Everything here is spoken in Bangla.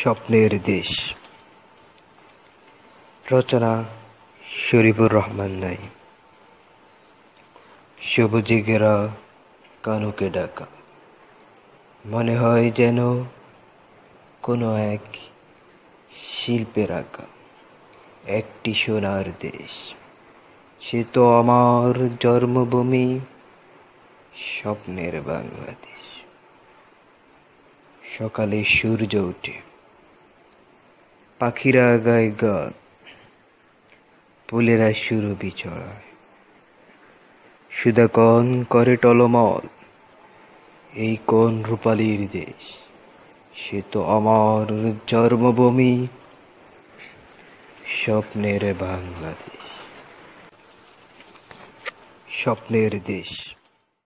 স্বপ্নের দেশ রচনা শরীফুর রহমান নাই সবুজে গেরা কানুকে ডাকা মনে হয় যেন কোনো এক শিল্পের আঁকা একটি সোনার দেশ সে তো আমার জন্মভূমি স্বপ্নের বাংলাদেশ সকালে সূর্য ওঠে পাখিরা গায় গান পুলেরা সুর বিচড়ায় সুদাকন করে টলমল এই কোন রূপালীর দেশ সে তো আমার জন্মভূমি স্বপ্নের বাংলাদেশ স্বপ্নের দেশ